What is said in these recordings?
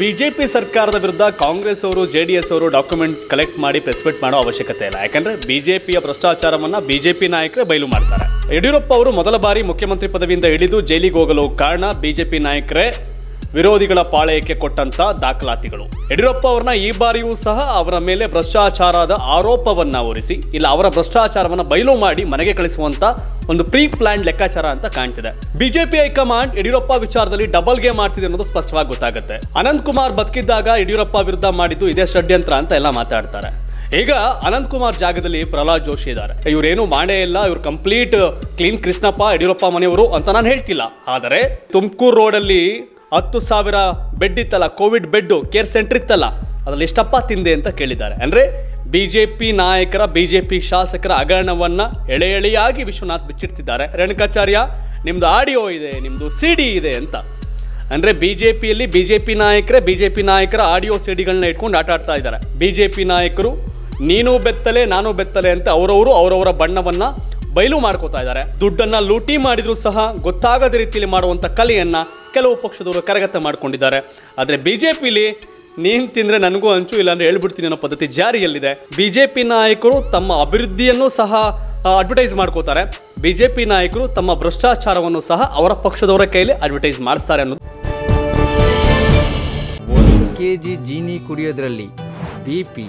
BJP ಸರ್ಕಾರದ ವಿರುದ್ಧ ಕಾಂಗ್ರೆಸ್ ಅವರು ಜೆ ಡಿ ಎಸ್ ಅವರು ಡಾಕ್ಯುಮೆಂಟ್ ಕಲೆಕ್ಟ್ ಮಾಡಿ ಪ್ರೆಸ್ಮಿಟ್ ಮಾಡೋ ಅವಶ್ಯಕತೆ ಇಲ್ಲ ಯಾಕಂದ್ರೆ ಬಿಜೆಪಿಯ ಭ್ರಷ್ಟಾಚಾರವನ್ನ ಬಿಜೆಪಿ ನಾಯಕರೇ ಬಯಲು ಮಾಡ್ತಾರೆ ಯಡಿಯೂರಪ್ಪ ಅವರು ಮೊದಲ ಬಾರಿ ಮುಖ್ಯಮಂತ್ರಿ ಪದವಿಯಿಂದ ಇಳಿದು ಜೈಲಿಗೆ ಹೋಗಲು ಕಾರಣ ಬಿಜೆಪಿ ನಾಯಕರೇ ವಿರೋಧಿಗಳ ಪಾಳಯಕ್ಕೆ ಕೊಟ್ಟಂತ ದಾಖಲಾತಿಗಳು ಯಡಿಯೂರಪ್ಪ ಅವರನ್ನ ಈ ಬಾರಿಯೂ ಸಹ ಅವರ ಮೇಲೆ ಭ್ರಷ್ಟಾಚಾರದ ಆರೋಪವನ್ನ ಹೊರಿಸಿ ಇಲ್ಲ ಅವರ ಭ್ರಷ್ಟಾಚಾರವನ್ನ ಬಯಲು ಮಾಡಿ ಮನೆಗೆ ಕಳಿಸುವಂತ ಒಂದು ಪ್ರೀ ಪ್ಲಾನ್ ಲೆಕ್ಕಾಚಾರ ಅಂತ ಕಾಣ್ತಿದೆ ಬಿಜೆಪಿ ಹೈಕಮಾಂಡ್ ಯಡಿಯೂರಪ್ಪ ವಿಚಾರದಲ್ಲಿ ಡಬಲ್ ಗೇಮ್ ಮಾಡ್ತಿದೆ ಅನ್ನೋದು ಸ್ಪಷ್ಟವಾಗಿ ಗೊತ್ತಾಗುತ್ತೆ ಅನಂತ್ ಕುಮಾರ್ ಬದುಕಿದ್ದಾಗ ಯಡಿಯೂರಪ್ಪ ವಿರುದ್ಧ ಮಾಡಿದ್ದು ಇದೇ ಷಡ್ಯಂತ್ರ ಅಂತ ಎಲ್ಲ ಮಾತಾಡ್ತಾರೆ ಈಗ ಅನಂತ್ ಕುಮಾರ್ ಜಾಗದಲ್ಲಿ ಪ್ರಹ್ಲಾದ್ ಜೋಶಿ ಇದ್ದಾರೆ ಇವರೇನು ಮಾಡೇ ಇಲ್ಲ ಇವ್ರು ಕಂಪ್ಲೀಟ್ ಕ್ಲೀನ್ ಕೃಷ್ಣಪ್ಪ ಯಡಿಯೂರಪ್ಪ ಮನೆಯವರು ಅಂತ ನಾನು ಹೇಳ್ತಿಲ್ಲ ಆದರೆ ತುಮಕೂರು ರೋಡಲ್ಲಿ ಹತ್ತು ಸಾವಿರ ಬೆಡ್ ಇತ್ತಲ್ಲ ಕೋವಿಡ್ ಬೆಡ್ಡು ಕೇರ್ ಸೆಂಟರ್ ಇತ್ತಲ್ಲ ಅದರಲ್ಲಿ ಎಷ್ಟಪ್ಪ ತಿಂದೆ ಅಂತ ಕೇಳಿದ್ದಾರೆ ಅಂದರೆ ಬಿ ಜೆ ಪಿ ನಾಯಕರ ಬಿ ಜೆ ಪಿ ಶಾಸಕರ ಹಗರಣವನ್ನು ಎಳೆ ಎಳೆಯಾಗಿ ವಿಶ್ವನಾಥ್ ಬಿಚ್ಚಿಡ್ತಿದ್ದಾರೆ ರೇಣುಕಾಚಾರ್ಯ ನಿಮ್ಮದು ಆಡಿಯೋ ಇದೆ ನಿಮ್ಮದು ಸಿ ಡಿ ಇದೆ ಅಂತ ಅಂದರೆ ಬಿ ಜೆ ಪಿಯಲ್ಲಿ ಬಿ ಜೆ ಪಿ ನಾಯಕರೇ ಬಿ ಜೆ ಪಿ ನಾಯಕರ ಆಡಿಯೋ ಸಿ ಡಿಗಳನ್ನ ಇಟ್ಕೊಂಡು ಆಟ ಆಡ್ತಾ ಇದ್ದಾರೆ ಬಿ ಜೆ ಪಿ ನಾಯಕರು ನೀನು ಬೆತ್ತಲೆ ನಾನು ಬೆತ್ತಲೆ ಅಂತ ಅವರವರು ಅವರವರ ಬಣ್ಣವನ್ನು ಬಯಲು ಮಾಡ್ಕೋತಾ ಇದ್ದಾರೆ ದುಡ್ಡನ್ನ ಲೂಟಿ ಮಾಡಿದ್ರು ಸಹ ಗೊತ್ತಾಗದ ರೀತಿಯಲ್ಲಿ ಮಾಡುವಂತ ಕಲೆಯನ್ನ ಕೆಲವು ಪಕ್ಷದವರು ಕರಗತ ಮಾಡಿಕೊಂಡಿದ್ದಾರೆ ಆದರೆ ಬಿಜೆಪಿಲಿ ನೀನ್ ತಿಂದ್ರೆ ನನಗೂ ಇಲ್ಲ ಅಂದ್ರೆ ಹೇಳ್ಬಿಡ್ತೀನಿ ಅನ್ನೋ ಪದ್ಧತಿ ಜಾರಿಯಲ್ಲಿದೆ ಬಿಜೆಪಿ ನಾಯಕರು ತಮ್ಮ ಅಭಿವೃದ್ಧಿಯನ್ನು ಸಹ ಅಡ್ವರ್ಟೈಸ್ ಮಾಡ್ಕೋತಾರೆ ಬಿಜೆಪಿ ನಾಯಕರು ತಮ್ಮ ಭ್ರಷ್ಟಾಚಾರವನ್ನು ಸಹ ಅವರ ಪಕ್ಷದವರ ಕೈಲಿ ಅಡ್ವರ್ಟೈಸ್ ಮಾಡಿಸ್ತಾರೆ ಅನ್ನೋದು ಒಂದು ಕೆ ಜಿ ಜೀನಿ ಕುಡಿಯೋದ್ರಲ್ಲಿ ಬಿ ಪಿ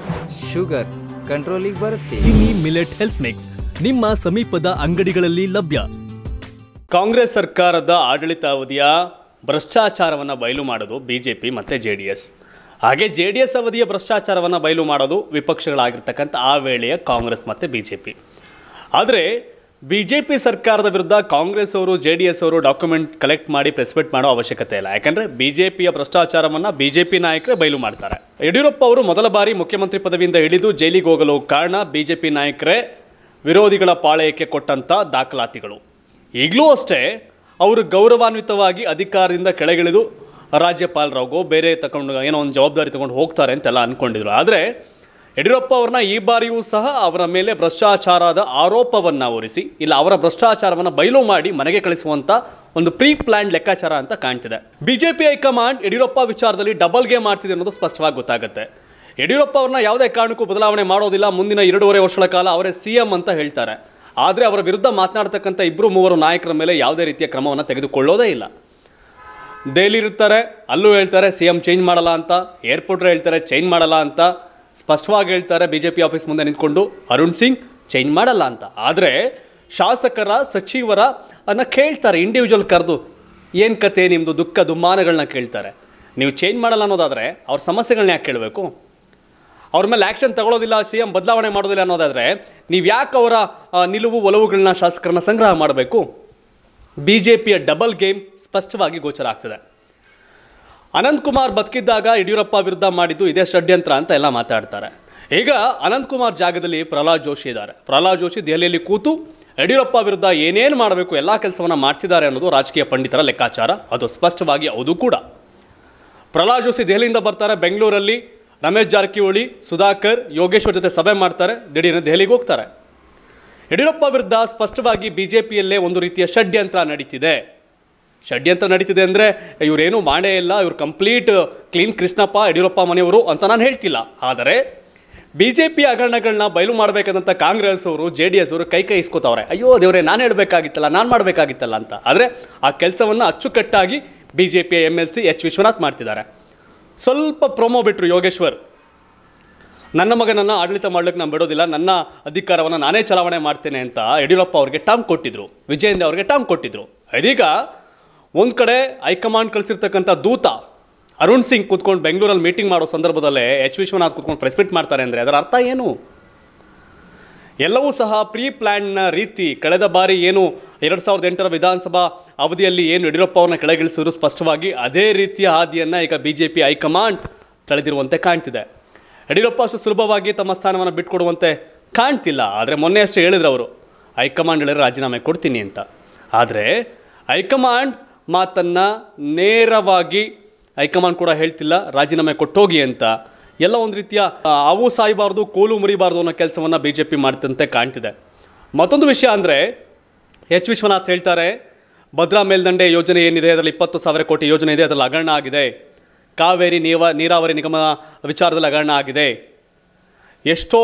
ಶುಗರ್ ಕಂಟ್ರೋಲಿಗೆ ಬರುತ್ತೆ ಮಿಲೆಟ್ ಹೆಲ್ತ್ ಮಿಕ್ಸ್ ನಿಮ್ಮ ಸಮೀಪದ ಅಂಗಡಿಗಳಲ್ಲಿ ಲಭ್ಯ ಕಾಂಗ್ರೆಸ್ ಸರ್ಕಾರದ ಆಡಳಿತಾವಧಿಯ ಭ್ರಷ್ಟಾಚಾರವನ್ನು ಬಯಲು ಮಾಡೋದು ಬಿಜೆಪಿ ಮತ್ತು ಜೆ ಡಿ ಎಸ್ ಹಾಗೆ ಜೆ ಡಿ ಎಸ್ ಅವಧಿಯ ಭ್ರಷ್ಟಾಚಾರವನ್ನು ಬಯಲು ಮಾಡೋದು ವಿಪಕ್ಷಗಳಾಗಿರ್ತಕ್ಕಂಥ ಆ ವೇಳೆಯ ಕಾಂಗ್ರೆಸ್ ಮತ್ತು ಬಿ ಜೆ ಪಿ ಆದರೆ ಬಿ ಜೆ ಪಿ ಸರ್ಕಾರದ ವಿರುದ್ಧ ಕಾಂಗ್ರೆಸ್ ಅವರು ಜೆ ಡಿ ಎಸ್ ಅವರು ಡಾಕ್ಯುಮೆಂಟ್ ಕಲೆಕ್ಟ್ ಮಾಡಿ ಪ್ರೆಸ್ ಮಾಡೋ ಅವಶ್ಯಕತೆ ಇಲ್ಲ ಯಾಕಂದರೆ ಬಿ ಜೆ ಪಿಯ ಭ್ರಷ್ಟಾಚಾರವನ್ನು ಬಿ ಜೆ ಪಿ ನಾಯಕರೇ ಬಯಲು ಮಾಡ್ತಾರೆ ಯಡಿಯೂರಪ್ಪ ಅವರು ಮೊದಲ ಬಾರಿ ಮುಖ್ಯಮಂತ್ರಿ ಪದವಿಯಿಂದ ಇಳಿದು ಜೈಲಿಗೆ ಹೋಗಲು ಕಾರಣ ಬಿ ಜೆ ಪಿ ನಾಯಕರೇ ವಿರೋಧಿಗಳ ಪಾಳಯಕ್ಕೆ ಕೊಟ್ಟಂಥ ದಾಖಲಾತಿಗಳು ಈಗಲೂ ಅಷ್ಟೇ ಅವರು ಗೌರವಾನ್ವಿತವಾಗಿ ಅಧಿಕಾರದಿಂದ ಕೆಳಗಿಳಿದು ರಾಜ್ಯಪಾಲರಾಗೋ ಬೇರೆ ತಗೊಂಡು ಏನೋ ಒಂದು ಜವಾಬ್ದಾರಿ ತಗೊಂಡು ಹೋಗ್ತಾರೆ ಅಂತೆಲ್ಲ ಅಂದ್ಕೊಂಡಿದ್ರು ಆದರೆ ಯಡಿಯೂರಪ್ಪ ಅವ್ರನ್ನ ಈ ಬಾರಿಯೂ ಸಹ ಅವರ ಮೇಲೆ ಭ್ರಷ್ಟಾಚಾರದ ಆರೋಪವನ್ನು ಹೊರಿಸಿ ಇಲ್ಲ ಅವರ ಭ್ರಷ್ಟಾಚಾರವನ್ನು ಬಯಲು ಮಾಡಿ ಮನೆಗೆ ಕಳಿಸುವಂಥ ಒಂದು ಪ್ರೀ ಲೆಕ್ಕಾಚಾರ ಅಂತ ಕಾಣ್ತಿದೆ ಬಿಜೆಪಿ ಹೈಕಮಾಂಡ್ ಯಡಿಯೂರಪ್ಪ ವಿಚಾರದಲ್ಲಿ ಡಬಲ್ ಗೇಮ್ ಮಾಡ್ತಿದೆ ಅನ್ನೋದು ಸ್ಪಷ್ಟವಾಗಿ ಗೊತ್ತಾಗುತ್ತೆ ಯಡಿಯೂರಪ್ಪ ಅವ್ರನ್ನ ಯಾವುದೇ ಕಾರಣಕ್ಕೂ ಬದಲಾವಣೆ ಮಾಡೋದಿಲ್ಲ ಮುಂದಿನ ಎರಡೂವರೆ ವರ್ಷಗಳ ಕಾಲ ಅವರೇ ಸಿಎಂ ಅಂತ ಹೇಳ್ತಾರೆ ಆದರೆ ಅವರ ವಿರುದ್ಧ ಮಾತನಾಡ್ತಕ್ಕಂಥ ಇಬ್ಬರು ಮೂವರು ನಾಯಕರ ಮೇಲೆ ಯಾವುದೇ ರೀತಿಯ ಕ್ರಮವನ್ನು ತೆಗೆದುಕೊಳ್ಳೋದೇ ಇಲ್ಲ ದೆಹಲಿ ಇರ್ತಾರೆ ಅಲ್ಲೂ ಹೇಳ್ತಾರೆ ಸಿ ಎಂ ಚೇಂಜ್ ಮಾಡಲ್ಲ ಅಂತ ಏರ್ಪೋರ್ಟ್ರೆ ಹೇಳ್ತಾರೆ ಚೇಂಜ್ ಮಾಡಲ್ಲ ಅಂತ ಸ್ಪಷ್ಟವಾಗಿ ಹೇಳ್ತಾರೆ ಬಿ ಜೆ ಪಿ ಆಫೀಸ್ ಮುಂದೆ ನಿಂತ್ಕೊಂಡು ಅರುಣ್ ಸಿಂಗ್ ಚೇಂಜ್ ಮಾಡಲ್ಲ ಅಂತ ಆದರೆ ಶಾಸಕರ ಸಚಿವರ ಅನ್ನ ಕೇಳ್ತಾರೆ ಇಂಡಿವಿಜುವಲ್ ಕರೆದು ಏನು ಕತೆ ನಿಮ್ಮದು ದುಃಖ ದುಮ್ಮಾನಗಳನ್ನ ಕೇಳ್ತಾರೆ ನೀವು ಚೇಂಜ್ ಮಾಡಲ್ಲ ಅನ್ನೋದಾದರೆ ಅವ್ರ ಸಮಸ್ಯೆಗಳನ್ನ ಯಾಕೆ ಕೇಳಬೇಕು ಅವ್ರ ಮೇಲೆ ಆ್ಯಕ್ಷನ್ ತಗೊಳ್ಳೋದಿಲ್ಲ ಸಿ ಎಂ ಬದಲಾವಣೆ ಮಾಡೋದಿಲ್ಲ ಅನ್ನೋದಾದರೆ ನೀವು ಯಾಕೆ ಅವರ ನಿಲುವು ಒಲವುಗಳನ್ನ ಶಾಸಕರನ್ನ ಸಂಗ್ರಹ ಮಾಡಬೇಕು ಬಿ ಜೆ ಪಿಯ ಡಬಲ್ ಗೇಮ್ ಸ್ಪಷ್ಟವಾಗಿ ಗೋಚರ ಆಗ್ತದೆ ಅನಂತಕುಮಾರ್ ಬದುಕಿದ್ದಾಗ ಯಡಿಯೂರಪ್ಪ ವಿರುದ್ಧ ಮಾಡಿದ್ದು ಇದೇ ಷಡ್ಯಂತ್ರ ಅಂತ ಎಲ್ಲ ಮಾತಾಡ್ತಾರೆ ಈಗ ಅನಂತಕುಮಾರ್ ಜಾಗದಲ್ಲಿ ಪ್ರಹ್ಲಾದ್ ಜೋಶಿ ಇದ್ದಾರೆ ಪ್ರಹ್ಲಾದ್ ಜೋಶಿ ದೆಹಲಿಯಲ್ಲಿ ಕೂತು ಯಡಿಯೂರಪ್ಪ ವಿರುದ್ಧ ಏನೇನು ಮಾಡಬೇಕು ಎಲ್ಲ ಕೆಲಸವನ್ನು ಮಾಡ್ತಿದ್ದಾರೆ ಅನ್ನೋದು ರಾಜಕೀಯ ಪಂಡಿತರ ಲೆಕ್ಕಾಚಾರ ಅದು ಸ್ಪಷ್ಟವಾಗಿ ಹೌದು ಕೂಡ ಪ್ರಹ್ಲಾದ್ ಜೋಶಿ ದೆಹಲಿಯಿಂದ ಬರ್ತಾರೆ ಬೆಂಗಳೂರಲ್ಲಿ ರಮೇಶ್ ಜಾರಕಿಹೊಳಿ ಸುಧಾಕರ್ ಯೋಗೇಶ್ವರ್ ಜೊತೆ ಸಭೆ ಮಾಡ್ತಾರೆ ದಿಢೀರನೇ ದೆಹಲಿಗೆ ಹೋಗ್ತಾರೆ ಯಡಿಯೂರಪ್ಪ ವಿರುದ್ಧ ಸ್ಪಷ್ಟವಾಗಿ ಬಿ ಜೆ ಪಿಯಲ್ಲೇ ಒಂದು ರೀತಿಯ ಷಡ್ಯಂತ್ರ ನಡೀತಿದೆ ಷಡ್ಯಂತ್ರ ನಡೀತಿದೆ ಅಂದರೆ ಇವರೇನು ಮಾಡೇ ಇಲ್ಲ ಇವರು ಕಂಪ್ಲೀಟ್ ಕ್ಲೀನ್ ಕೃಷ್ಣಪ್ಪ ಯಡಿಯೂರಪ್ಪ ಮನೆಯವರು ಅಂತ ನಾನು ಹೇಳ್ತಿಲ್ಲ ಆದರೆ ಬಿ ಜೆ ಪಿ ಹಗರಣಗಳನ್ನ ಬಯಲು ಮಾಡಬೇಕಾದಂಥ ಕಾಂಗ್ರೆಸ್ ಅವರು ಜೆ ಡಿ ಎಸ್ ಅವರು ಕೈ ಕೈ ಇಸ್ಕೋತಾವ್ರೆ ಅಯ್ಯೋ ದೇವರೇ ನಾನು ಹೇಳಬೇಕಾಗಿತ್ತಲ್ಲ ನಾನು ಮಾಡಬೇಕಾಗಿತ್ತಲ್ಲ ಅಂತ ಆದರೆ ಆ ಕೆಲಸವನ್ನು ಅಚ್ಚುಕಟ್ಟಾಗಿ B J P M L C H Vishwanath ಮಾಡ್ತಿದ್ದಾರೆ ಸ್ವಲ್ಪ ಪ್ರೊಮೋ ಬಿಟ್ಟರು ಯೋಗೇಶ್ವರ್ ನನ್ನ ಮಗನನ್ನು ಆಡಳಿತ ಮಾಡ್ಲಿಕ್ಕೆ ನಾನು ಬಿಡೋದಿಲ್ಲ ನನ್ನ ಅಧಿಕಾರವನ್ನು ನಾನೇ ಚಲಾವಣೆ ಮಾಡ್ತೇನೆ ಅಂತ ಯಡಿಯೂರಪ್ಪ ಅವ್ರಿಗೆ ಟಾಂಗ್ ಕೊಟ್ಟಿದ್ದರು ವಿಜಯೇಂದ್ರ ಅವ್ರಿಗೆ ಟಾಂಗ್ ಕೊಟ್ಟಿದ್ದರು ಇದೀಗ ಒಂದು ಕಡೆ ಹೈಕಮಾಂಡ್ ಕಳಿಸಿರ್ತಕ್ಕಂಥ ದೂತ ಅರುಣ್ ಸಿಂಗ್ ಕೂತ್ಕೊಂಡು ಬೆಂಗಳೂರಲ್ಲಿ ಮೀಟಿಂಗ್ ಮಾಡೋ ಸಂದರ್ಭದಲ್ಲೇ ಎಚ್ ವಿಶ್ವನಾಥ್ ಕೂತ್ಕೊಂಡು ಪ್ರೆಸ್ಮಿಟ್ ಮಾಡ್ತಾರೆ ಅಂದರೆ ಅದರ ಅರ್ಥ ಏನು ಎಲ್ಲವೂ ಸಹ ಪ್ರೀ ಪ್ಲ್ಯಾನ್ನ ರೀತಿ ಕಳೆದ ಬಾರಿ ಏನು ಎರಡು ಸಾವಿರದ ಎಂಟರ ವಿಧಾನಸಭಾ ಅವಧಿಯಲ್ಲಿ ಏನು ಯಡಿಯೂರಪ್ಪ ಅವರನ್ನ ಕೆಳಗಿಳಿಸಿದ್ರು ಸ್ಪಷ್ಟವಾಗಿ ಅದೇ ರೀತಿಯ ಹಾದಿಯನ್ನು ಈಗ ಬಿ ಜೆ ಪಿ ಹೈಕಮಾಂಡ್ ತಳೆದಿರುವಂತೆ ಕಾಣ್ತಿದೆ ಯಡಿಯೂರಪ್ಪ ಅಷ್ಟು ಸುಲಭವಾಗಿ ತಮ್ಮ ಸ್ಥಾನವನ್ನು ಬಿಟ್ಕೊಡುವಂತೆ ಕಾಣ್ತಿಲ್ಲ ಆದರೆ ಮೊನ್ನೆ ಅಷ್ಟೇ ಹೇಳಿದ್ರು ಅವರು ಹೈಕಮಾಂಡ್ ಹೇಳಿದ್ರೆ ರಾಜೀನಾಮೆ ಕೊಡ್ತೀನಿ ಅಂತ ಆದರೆ ಹೈಕಮಾಂಡ್ ಮಾತನ್ನು ನೇರವಾಗಿ ಹೈಕಮಾಂಡ್ ಕೂಡ ಹೇಳ್ತಿಲ್ಲ ರಾಜೀನಾಮೆ ಕೊಟ್ಟೋಗಿ ಅಂತ ಎಲ್ಲ ಒಂದು ರೀತಿಯ ಅವು ಸಾಯಬಾರ್ದು ಕೋಲು ಮುರಿಬಾರ್ದು ಅನ್ನೋ ಕೆಲಸವನ್ನು ಬಿ ಜೆ ಪಿ ಮಾಡ್ತಂತೆ ಕಾಣ್ತಿದೆ ಮತ್ತೊಂದು ವಿಷಯ ಅಂದರೆ ಎಚ್ ವಿಶ್ವನಾಥ್ ಹೇಳ್ತಾರೆ ಭದ್ರಾ ಮೇಲ್ದಂಡೆ ಯೋಜನೆ ಏನಿದೆ ಅದರಲ್ಲಿ ಇಪ್ಪತ್ತು ಸಾವಿರ ಕೋಟಿ ಯೋಜನೆ ಇದೆ ಅದರಲ್ಲಿ ಹಗರಣ ಆಗಿದೆ ಕಾವೇರಿ ನೀವ ನೀರಾವರಿ ನಿಗಮ ವಿಚಾರದಲ್ಲಿ ಹಗರಣ ಆಗಿದೆ ಎಷ್ಟೋ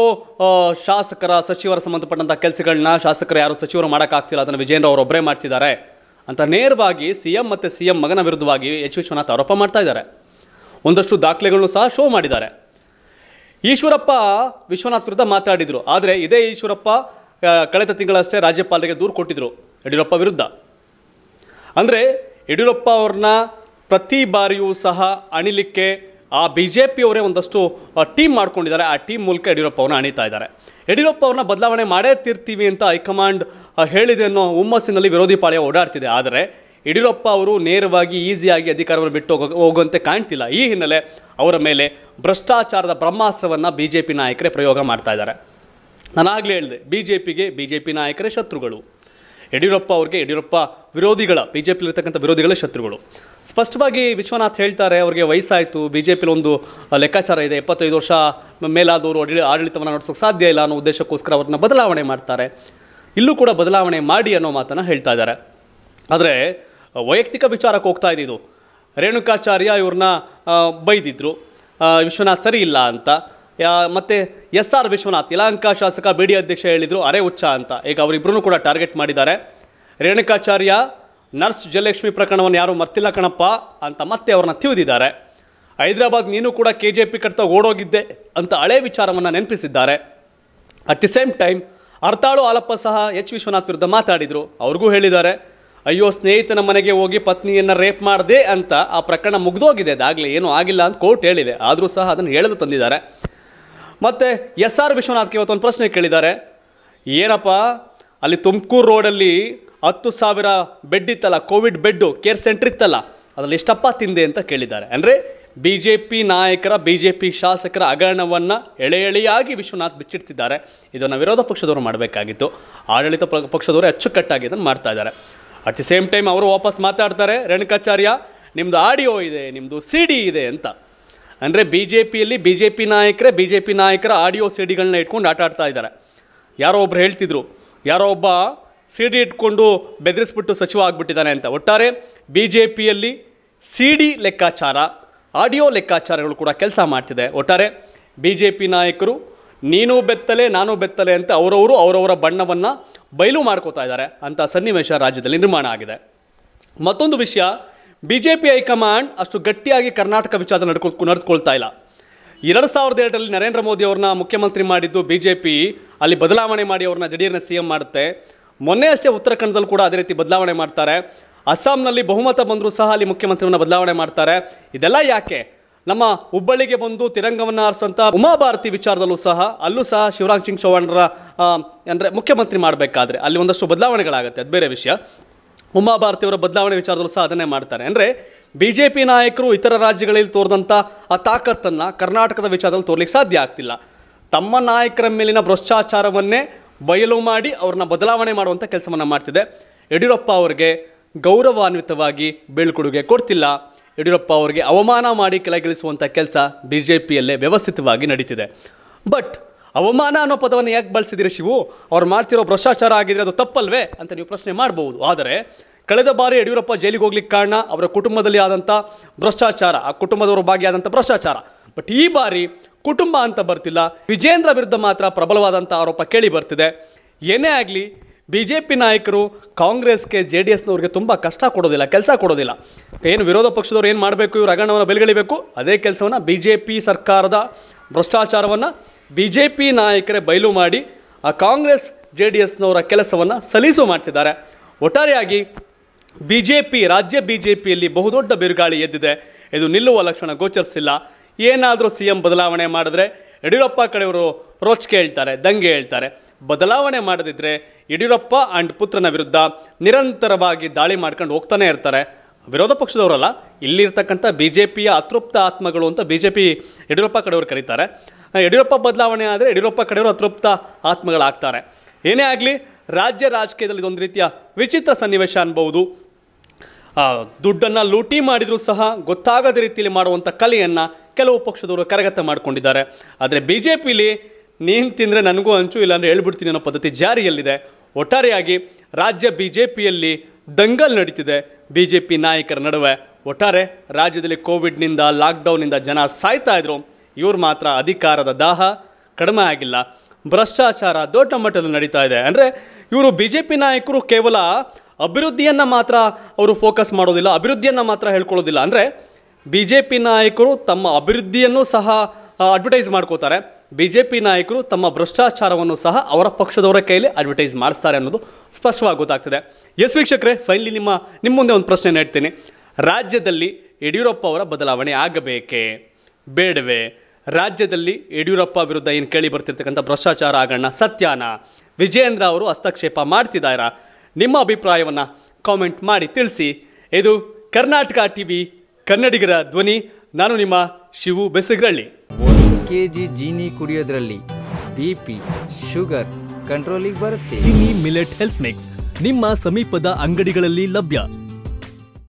ಶಾಸಕರ ಸಚಿವರ ಸಂಬಂಧಪಟ್ಟಂಥ ಕೆಲಸಗಳನ್ನ ಶಾಸಕರು ಯಾರು ಸಚಿವರು ಮಾಡೋಕ್ಕಾಗ್ತಿಲ್ಲ ಅದನ್ನು ವಿಜೇಂದ್ರ ಅವರು ಒಬ್ಬರೇ ಮಾಡ್ತಿದ್ದಾರೆ ಅಂತ ನೇರವಾಗಿ ಸಿ ಎಂ ಮತ್ತು ಸಿ ಎಂ ಮಗನ ವಿರುದ್ಧವಾಗಿ ಎಚ್ ವಿಶ್ವನಾಥ್ ಆರೋಪ ಮಾಡ್ತಾ ಇದ್ದಾರೆ ಒಂದಷ್ಟು ದಾಖಲೆಗಳನ್ನು ಸಹ ಶೋ ಮಾಡಿದ್ದಾರೆ ಈಶ್ವರಪ್ಪ ವಿಶ್ವನಾಥ್ ವಿರುದ್ಧ ಮಾತಾಡಿದರು ಆದರೆ ಇದೇ ಈಶ್ವರಪ್ಪ ಕಳೆದ ತಿಂಗಳಷ್ಟೇ ರಾಜ್ಯಪಾಲರಿಗೆ ದೂರು ಕೊಟ್ಟಿದ್ದರು ಯಡಿಯೂರಪ್ಪ ವಿರುದ್ಧ ಅಂದರೆ ಯಡಿಯೂರಪ್ಪ ಅವ್ರನ್ನ ಪ್ರತಿ ಬಾರಿಯೂ ಸಹ ಅಣಿಲಿಕ್ಕೆ ಆ ಬಿ ಜೆ ಪಿಯವರೇ ಒಂದಷ್ಟು ಟೀಮ್ ಮಾಡ್ಕೊಂಡಿದ್ದಾರೆ ಆ ಟೀಮ್ ಮೂಲಕ ಯಡಿಯೂರಪ್ಪ ಅವ್ರನ್ನ ಅಣಿತಾ ಇದ್ದಾರೆ ಯಡಿಯೂರಪ್ಪ ಅವ್ರನ್ನ ಬದಲಾವಣೆ ಮಾಡೇ ತೀರ್ತೀವಿ ಅಂತ ಹೈಕಮಾಂಡ್ ಹೇಳಿದೆ ಅನ್ನೋ ಹುಮ್ಮಸ್ಸಿನಲ್ಲಿ ವಿರೋಧಿ ಪಾಳ್ಯ ಓಡಾಡ್ತಿದೆ ಆದರೆ ಯಡಿಯೂರಪ್ಪ ಅವರು ನೇರವಾಗಿ ಈಸಿಯಾಗಿ ಅಧಿಕಾರವನ್ನು ಬಿಟ್ಟು ಹೋಗುವಂತೆ ಕಾಣ್ತಿಲ್ಲ ಈ ಹಿನ್ನೆಲೆ ಅವರ ಮೇಲೆ ಭ್ರಷ್ಟಾಚಾರದ ಬ್ರಹ್ಮಾಸ್ತ್ರವನ್ನು ಬಿ ಜೆ ಪಿ ನಾಯಕರೇ ಪ್ರಯೋಗ ಮಾಡ್ತಾ ಇದ್ದಾರೆ ನಾನಾಗಲೇ ಹೇಳಿದೆ ಬಿ ಜೆ ಪಿಗೆ ಬಿ ಜೆ ಪಿ ನಾಯಕರೇ ಶತ್ರುಗಳು ಯಡಿಯೂರಪ್ಪ ಅವ್ರಿಗೆ ಯಡಿಯೂರಪ್ಪ ವಿರೋಧಿಗಳ ಬಿ ಜೆ ಪಿಲಿರ್ತಕ್ಕಂಥ ವಿರೋಧಿಗಳೇ ಶತ್ರುಗಳು ಸ್ಪಷ್ಟವಾಗಿ ವಿಶ್ವನಾಥ್ ಹೇಳ್ತಾರೆ ಅವರಿಗೆ ವಯಸ್ಸಾಯಿತು ಬಿ ಜೆ ಪಿಲಿ ಒಂದು ಲೆಕ್ಕಾಚಾರ ಇದೆ ಎಪ್ಪತ್ತೈದು ವರ್ಷ ಮೇಲಾದವರು ಅಡಿ ಆಡಳಿತವನ್ನು ನಡೆಸೋಕ್ಕೆ ಸಾಧ್ಯ ಇಲ್ಲ ಅನ್ನೋ ಉದ್ದೇಶಕ್ಕೋಸ್ಕರ ಅವ್ರನ್ನ ಬದಲಾವಣೆ ಮಾಡ್ತಾರೆ ಇಲ್ಲೂ ಕೂಡ ಬದಲಾವಣೆ ಮಾಡಿ ಅನ್ನೋ ಮಾತನ್ನು ಹೇಳ್ತಾ ಇದ್ದಾರೆ ಆದರೆ ವೈಯಕ್ತಿಕ ವಿಚಾರಕ್ಕೆ ಹೋಗ್ತಾ ಇದ್ದಿದ್ದು ರೇಣುಕಾಚಾರ್ಯ ಇವ್ರನ್ನ ಬೈದಿದ್ರು ವಿಶ್ವನಾಥ್ ಸರಿ ಇಲ್ಲ ಅಂತ ಮತ್ತು ಎಸ್ ಆರ್ ವಿಶ್ವನಾಥ್ ಇಲಾಂಕಾ ಶಾಸಕ ಬಿ ಡಿ ಅಧ್ಯಕ್ಷ ಹೇಳಿದರು ಅರೆ ಉಚ್ಚ ಅಂತ ಈಗ ಅವರಿಬ್ಬರೂ ಕೂಡ ಟಾರ್ಗೆಟ್ ಮಾಡಿದ್ದಾರೆ ರೇಣುಕಾಚಾರ್ಯ ನರ್ಸ್ ಜಯಲಕ್ಷ್ಮಿ ಪ್ರಕರಣವನ್ನು ಯಾರೂ ಮರ್ತಿಲ್ಲ ಕಣಪ್ಪ ಅಂತ ಮತ್ತೆ ಅವ್ರನ್ನ ತಿಳಿದಿದ್ದಾರೆ ಹೈದರಾಬಾದ್ ನೀನು ಕೂಡ ಕೆ ಜೆ ಪಿ ಕಟ್ತಾ ಓಡೋಗಿದ್ದೆ ಅಂತ ಹಳೆ ವಿಚಾರವನ್ನು ನೆನಪಿಸಿದ್ದಾರೆ ಅಟ್ ದಿ ಸೇಮ್ ಟೈಮ್ ಅರ್ತಾಳು ಆಲಪ್ಪ ಸಹ ಎಚ್ ವಿಶ್ವನಾಥ್ ವಿರುದ್ಧ ಮಾತಾಡಿದರು ಅವ್ರಿಗೂ ಹೇಳಿದ್ದಾರೆ ಅಯ್ಯೋ ಸ್ನೇಹಿತನ ಮನೆಗೆ ಹೋಗಿ ಪತ್ನಿಯನ್ನು ರೇಪ್ ಮಾಡಿದೆ ಅಂತ ಆ ಪ್ರಕರಣ ಮುಗಿದೋಗಿದೆ ಅದಾಗಲೇ ಏನೂ ಆಗಿಲ್ಲ ಅಂತ ಕೋರ್ಟ್ ಹೇಳಿದೆ ಆದರೂ ಸಹ ಅದನ್ನು ಹೇಳಲು ತಂದಿದ್ದಾರೆ ಮತ್ತು ಎಸ್ ಆರ್ ವಿಶ್ವನಾಥ್ಗೆ ಇವತ್ತೊಂದು ಪ್ರಶ್ನೆ ಕೇಳಿದ್ದಾರೆ ಏನಪ್ಪ ಅಲ್ಲಿ ತುಮಕೂರು ರೋಡಲ್ಲಿ ಹತ್ತು ಸಾವಿರ ಬೆಡ್ ಇತ್ತಲ್ಲ ಕೋವಿಡ್ ಬೆಡ್ಡು ಕೇರ್ ಸೆಂಟ್ರ್ ಇತ್ತಲ್ಲ ಅದರಲ್ಲಿ ಎಷ್ಟಪ್ಪ ತಿಂದೆ ಅಂತ ಕೇಳಿದ್ದಾರೆ ಅಂದರೆ ಬಿ ಜೆ ಪಿ ನಾಯಕರ ಬಿ ಜೆ ಪಿ ಶಾಸಕರ ಹಗರಣವನ್ನು ಎಳೆ ಎಳೆಯಾಗಿ ವಿಶ್ವನಾಥ್ ಬಿಚ್ಚಿಡ್ತಿದ್ದಾರೆ ಇದನ್ನು ವಿರೋಧ ಪಕ್ಷದವರು ಮಾಡಬೇಕಾಗಿತ್ತು ಆಡಳಿತ ಪಕ್ಷದವರು ಅಚ್ಚುಕಟ್ಟಾಗಿ ಇದನ್ನು ಮಾಡ್ತಾ ಇದ್ದಾರೆ ಅಟ್ ದಿ ಸೇಮ್ ಟೈಮ್ ಅವರು ವಾಪಸ್ ಮಾತಾಡ್ತಾರೆ ರೇಣುಕಾಚಾರ್ಯ ನಿಮ್ಮದು ಆಡಿಯೋ ಇದೆ ನಿಮ್ಮದು ಸಿ ಡಿ ಇದೆ ಅಂತ ಅಂದರೆ ಬಿ ಜೆ ಪಿಯಲ್ಲಿ ಬಿ ಜೆ ಪಿ ನಾಯಕರೇ ಬಿ ಜೆ ಪಿ ನಾಯಕರ ಆಡಿಯೋ ಸಿ ಡಿಗಳನ್ನ ಇಟ್ಕೊಂಡು ಆಟ ಆಡ್ತಾ ಇದ್ದಾರೆ ಯಾರೋ ಒಬ್ರು ಹೇಳ್ತಿದ್ರು ಯಾರೋ ಒಬ್ಬ ಸಿ ಡಿ ಇಟ್ಕೊಂಡು ಬೆದರಿಸ್ಬಿಟ್ಟು ಸಚಿವ ಆಗಿಬಿಟ್ಟಿದ್ದಾನೆ ಅಂತ ಒಟ್ಟಾರೆ ಬಿ ಜೆ ಪಿಯಲ್ಲಿ ಸಿ ಡಿ ಲೆಕ್ಕಾಚಾರ ಆಡಿಯೋ ಲೆಕ್ಕಾಚಾರಗಳು ಕೂಡ ಕೆಲಸ ಮಾಡ್ತಿದೆ ಒಟ್ಟಾರೆ ಬಿ ಜೆ ಪಿ ನಾಯಕರು ನೀನು ಬೆತ್ತಲೆ ನಾನು ಬೆತ್ತಲೆ ಅಂತ ಅವರವರು ಅವರವರ ಬಣ್ಣವನ್ನು ಬಯಲು ಮಾಡ್ಕೋತಾ ಇದ್ದಾರೆ ಅಂತ ಸನ್ನಿವೇಶ ರಾಜ್ಯದಲ್ಲಿ ನಿರ್ಮಾಣ ಆಗಿದೆ ಮತ್ತೊಂದು ವಿಷಯ ಬಿ ಜೆ ಪಿ ಹೈಕಮಾಂಡ್ ಅಷ್ಟು ಗಟ್ಟಿಯಾಗಿ ಕರ್ನಾಟಕ ವಿಚಾರ ನಡ್ಕೊ ನಡೆದುಕೊಳ್ತಾ ಇಲ್ಲ ಎರಡು ಸಾವಿರದ ಎರಡರಲ್ಲಿ ನರೇಂದ್ರ ಮೋದಿ ಅವ್ರನ್ನ ಮುಖ್ಯಮಂತ್ರಿ ಮಾಡಿದ್ದು ಬಿ ಜೆ ಪಿ ಅಲ್ಲಿ ಬದಲಾವಣೆ ಮಾಡಿ ಅವ್ರನ್ನ ದಿಢೀರ್ನ ಸಿ ಎಂ ಮಾಡುತ್ತೆ ಮೊನ್ನೆ ಅಷ್ಟೇ ಉತ್ತರಾಖಂಡದಲ್ಲಿ ಕೂಡ ಅದೇ ರೀತಿ ಬದಲಾವಣೆ ಮಾಡ್ತಾರೆ ಅಸ್ಸಾಂನಲ್ಲಿ ಬಹುಮತ ಬಂದರೂ ಸಹ ಅಲ್ಲಿ ಮುಖ್ಯಮಂತ್ರಿಯನ್ನು ಬದಲಾವಣೆ ಮಾಡ್ತಾರೆ ಇದೆಲ್ಲ ಯಾಕೆ ನಮ್ಮ ಹುಬ್ಬಳ್ಳಿಗೆ ಬಂದು ತಿರಂಗವನ್ನು ಆರಿಸಂಥ ಉಮಾಭಾರತಿ ವಿಚಾರದಲ್ಲೂ ಸಹ ಅಲ್ಲೂ ಸಹ ಶಿವರಾಜ್ ಸಿಂಗ್ ಚೌಹಾಣರ ಅಂದರೆ ಮುಖ್ಯಮಂತ್ರಿ ಮಾಡಬೇಕಾದ್ರೆ ಅಲ್ಲಿ ಒಂದಷ್ಟು ಬದಲಾವಣೆಗಳಾಗುತ್ತೆ ಅದು ಬೇರೆ ವಿಷಯ ಅವರ ಬದಲಾವಣೆ ವಿಚಾರದಲ್ಲೂ ಸಹ ಅದನ್ನೇ ಮಾಡ್ತಾರೆ ಅಂದರೆ ಬಿ ಜೆ ಪಿ ನಾಯಕರು ಇತರ ರಾಜ್ಯಗಳಲ್ಲಿ ತೋರಿದಂಥ ಆ ತಾಕತ್ತನ್ನು ಕರ್ನಾಟಕದ ವಿಚಾರದಲ್ಲಿ ತೋರ್ಲಿಕ್ಕೆ ಸಾಧ್ಯ ಆಗ್ತಿಲ್ಲ ತಮ್ಮ ನಾಯಕರ ಮೇಲಿನ ಭ್ರಷ್ಟಾಚಾರವನ್ನೇ ಬಯಲು ಮಾಡಿ ಅವ್ರನ್ನ ಬದಲಾವಣೆ ಮಾಡುವಂಥ ಕೆಲಸವನ್ನು ಮಾಡ್ತಿದೆ ಯಡಿಯೂರಪ್ಪ ಅವರಿಗೆ ಗೌರವಾನ್ವಿತವಾಗಿ ಬೀಳ್ಕೊಡುಗೆ ಕೊಡ್ತಿಲ್ಲ ಯಡಿಯೂರಪ್ಪ ಅವರಿಗೆ ಅವಮಾನ ಮಾಡಿ ಕೆಳಗಿಳಿಸುವಂಥ ಕೆಲಸ ಬಿ ಜೆ ಪಿಯಲ್ಲೇ ವ್ಯವಸ್ಥಿತವಾಗಿ ನಡೀತಿದೆ ಬಟ್ ಅವಮಾನ ಅನ್ನೋ ಪದವನ್ನು ಯಾಕೆ ಬಳಸಿದಿರಿ ಶಿವು ಅವ್ರು ಮಾಡ್ತಿರೋ ಭ್ರಷ್ಟಾಚಾರ ಆಗಿದ್ರೆ ಅದು ತಪ್ಪಲ್ವೇ ಅಂತ ನೀವು ಪ್ರಶ್ನೆ ಮಾಡಬಹುದು ಆದರೆ ಕಳೆದ ಬಾರಿ ಯಡಿಯೂರಪ್ಪ ಜೈಲಿಗೆ ಹೋಗ್ಲಿಕ್ಕೆ ಕಾರಣ ಅವರ ಕುಟುಂಬದಲ್ಲಿ ಆದಂಥ ಭ್ರಷ್ಟಾಚಾರ ಆ ಕುಟುಂಬದವರ ಭಾಗಿಯಾದಂಥ ಭ್ರಷ್ಟಾಚಾರ ಬಟ್ ಈ ಬಾರಿ ಕುಟುಂಬ ಅಂತ ಬರ್ತಿಲ್ಲ ವಿಜೇಂದ್ರ ವಿರುದ್ಧ ಮಾತ್ರ ಪ್ರಬಲವಾದಂಥ ಆರೋಪ ಕೇಳಿ ಬರ್ತಿದೆ ಏನೇ ಆಗಲಿ ಬಿ ಜೆ ಪಿ ನಾಯಕರು ಕಾಂಗ್ರೆಸ್ಗೆ ಜೆ ಡಿ ಎಸ್ನವ್ರಿಗೆ ತುಂಬ ಕಷ್ಟ ಕೊಡೋದಿಲ್ಲ ಕೆಲಸ ಕೊಡೋದಿಲ್ಲ ಏನು ವಿರೋಧ ಪಕ್ಷದವ್ರು ಏನು ಮಾಡಬೇಕು ಇವರು ಹಗರಣವನ್ನು ಬೆಲೆಗಳಿಬೇಕು ಅದೇ ಕೆಲಸವನ್ನು ಬಿ ಜೆ ಪಿ ಸರ್ಕಾರದ ಭ್ರಷ್ಟಾಚಾರವನ್ನು ಬಿ ಜೆ ಪಿ ನಾಯಕರೇ ಬಯಲು ಮಾಡಿ ಆ ಕಾಂಗ್ರೆಸ್ ಜೆ ಡಿ ಎಸ್ನವರ ಕೆಲಸವನ್ನು ಸಲೀಸು ಮಾಡ್ತಿದ್ದಾರೆ ಒಟ್ಟಾರೆಯಾಗಿ ಬಿ ಜೆ ಪಿ ರಾಜ್ಯ ಬಿ ಜೆ ಪಿಯಲ್ಲಿ ಬಹುದೊಡ್ಡ ಬಿರುಗಾಳಿ ಎದ್ದಿದೆ ಇದು ನಿಲ್ಲುವ ಲಕ್ಷಣ ಗೋಚರಿಸಿಲ್ಲ ಏನಾದರೂ ಸಿ ಎಂ ಬದಲಾವಣೆ ಮಾಡಿದ್ರೆ ಯಡಿಯೂರಪ್ಪ ಕಡೆಯವರು ರೋಚ್ ಹೇಳ್ತಾರೆ ದಂಗೆ ಹೇಳ್ತಾರೆ ಬದಲಾವಣೆ ಮಾಡದಿದ್ದರೆ ಯಡಿಯೂರಪ್ಪ ಆ್ಯಂಡ್ ಪುತ್ರನ ವಿರುದ್ಧ ನಿರಂತರವಾಗಿ ದಾಳಿ ಮಾಡ್ಕೊಂಡು ಹೋಗ್ತಾನೆ ಇರ್ತಾರೆ ವಿರೋಧ ಪಕ್ಷದವರಲ್ಲ ಇಲ್ಲಿರ್ತಕ್ಕಂಥ ಬಿ ಜೆ ಪಿಯ ಅತೃಪ್ತ ಆತ್ಮಗಳು ಅಂತ ಬಿ ಜೆ ಪಿ ಯಡಿಯೂರಪ್ಪ ಕಡೆಯವರು ಕರೀತಾರೆ ಯಡಿಯೂರಪ್ಪ ಬದಲಾವಣೆ ಆದರೆ ಯಡಿಯೂರಪ್ಪ ಕಡೆಯವರು ಅತೃಪ್ತ ಆತ್ಮಗಳಾಗ್ತಾರೆ ಏನೇ ಆಗಲಿ ರಾಜ್ಯ ರಾಜಕೀಯದಲ್ಲಿ ಇದೊಂದು ರೀತಿಯ ವಿಚಿತ್ರ ಸನ್ನಿವೇಶ ಅನ್ಬೋದು ದುಡ್ಡನ್ನು ಲೂಟಿ ಮಾಡಿದರೂ ಸಹ ಗೊತ್ತಾಗದ ರೀತಿಯಲ್ಲಿ ಮಾಡುವಂಥ ಕಲೆಯನ್ನು ಕೆಲವು ಪಕ್ಷದವರು ಕರಗತ ಮಾಡಿಕೊಂಡಿದ್ದಾರೆ ಆದರೆ ಬಿ ಜೆ ಪಿಲಿ ನೀನು ತಿಂದರೆ ನನಗೂ ಹಂಚು ಇಲ್ಲಾಂದರೆ ಹೇಳ್ಬಿಡ್ತೀನಿ ಅನ್ನೋ ಪದ್ಧತಿ ಜಾರಿಯಲ್ಲಿದೆ ಒಟ್ಟಾರೆಯಾಗಿ ರಾಜ್ಯ ಬಿ ಜೆ ಪಿಯಲ್ಲಿ ದಂಗಲ್ ನಡೀತಿದೆ ಬಿ ಜೆ ಪಿ ನಾಯಕರ ನಡುವೆ ಒಟ್ಟಾರೆ ರಾಜ್ಯದಲ್ಲಿ ಕೋವಿಡ್ನಿಂದ ಲಾಕ್ಡೌನ್ನಿಂದ ಜನ ಸಾಯ್ತಾ ಇದ್ರು ಇವ್ರು ಮಾತ್ರ ಅಧಿಕಾರದ ದಾಹ ಕಡಿಮೆ ಆಗಿಲ್ಲ ಭ್ರಷ್ಟಾಚಾರ ದೊಡ್ಡ ಮಟ್ಟದಲ್ಲಿ ನಡೀತಾ ಇದೆ ಅಂದರೆ ಇವರು ಬಿ ಜೆ ಪಿ ನಾಯಕರು ಕೇವಲ ಅಭಿವೃದ್ಧಿಯನ್ನು ಮಾತ್ರ ಅವರು ಫೋಕಸ್ ಮಾಡೋದಿಲ್ಲ ಅಭಿವೃದ್ಧಿಯನ್ನು ಮಾತ್ರ ಹೇಳ್ಕೊಳ್ಳೋದಿಲ್ಲ ಅಂದರೆ ಬಿ ಜೆ ಪಿ ನಾಯಕರು ತಮ್ಮ ಅಭಿವೃದ್ಧಿಯನ್ನು ಸಹ ಅಡ್ವರ್ಟೈಸ್ ಮಾಡ್ಕೋತಾರೆ ಬಿಜೆಪಿ ನಾಯಕರು ತಮ್ಮ ಭ್ರಷ್ಟಾಚಾರವನ್ನು ಸಹ ಅವರ ಪಕ್ಷದವರ ಕೈಲಿ ಅಡ್ವರ್ಟೈಸ್ ಮಾಡಿಸ್ತಾರೆ ಅನ್ನೋದು ಸ್ಪಷ್ಟವಾಗಿ ಗೊತ್ತಾಗ್ತದೆ ಎಸ್ ವೀಕ್ಷಕರೇ ಫೈನಲಿ ನಿಮ್ಮ ನಿಮ್ಮ ಮುಂದೆ ಒಂದು ಪ್ರಶ್ನೆ ಹೇಳ್ತೀನಿ ರಾಜ್ಯದಲ್ಲಿ ಯಡಿಯೂರಪ್ಪ ಅವರ ಬದಲಾವಣೆ ಆಗಬೇಕೇ ಬೇಡವೇ ರಾಜ್ಯದಲ್ಲಿ ಯಡಿಯೂರಪ್ಪ ವಿರುದ್ಧ ಏನು ಕೇಳಿ ಬರ್ತಿರ್ತಕ್ಕಂಥ ಭ್ರಷ್ಟಾಚಾರ ಆಗಣ್ಣ ಸತ್ಯಾನ ವಿಜಯೇಂದ್ರ ಅವರು ಹಸ್ತಕ್ಷೇಪ ಮಾಡ್ತಿದ್ದಾರಾ ನಿಮ್ಮ ಅಭಿಪ್ರಾಯವನ್ನು ಕಾಮೆಂಟ್ ಮಾಡಿ ತಿಳಿಸಿ ಇದು ಕರ್ನಾಟಕ ಟಿ ವಿ ಕನ್ನಡಿಗರ ಧ್ವನಿ ನಾನು ನಿಮ್ಮ ಶಿವು ಬೆಸಗ್ರಳ್ಳಿ ಕೆ ಜಿ ಜೀನಿ ಕುಡಿಯೋದ್ರಲ್ಲಿ ಬಿ ಪಿ ಶುಗರ್ ಕಂಟ್ರೋಲಿಗೆ ಬರುತ್ತೆ ಮಿಲೆಟ್ ಹೆಲ್ತ್ ಮಿಕ್ಸ್ ನಿಮ್ಮ ಸಮೀಪದ ಅಂಗಡಿಗಳಲ್ಲಿ ಲಭ್ಯ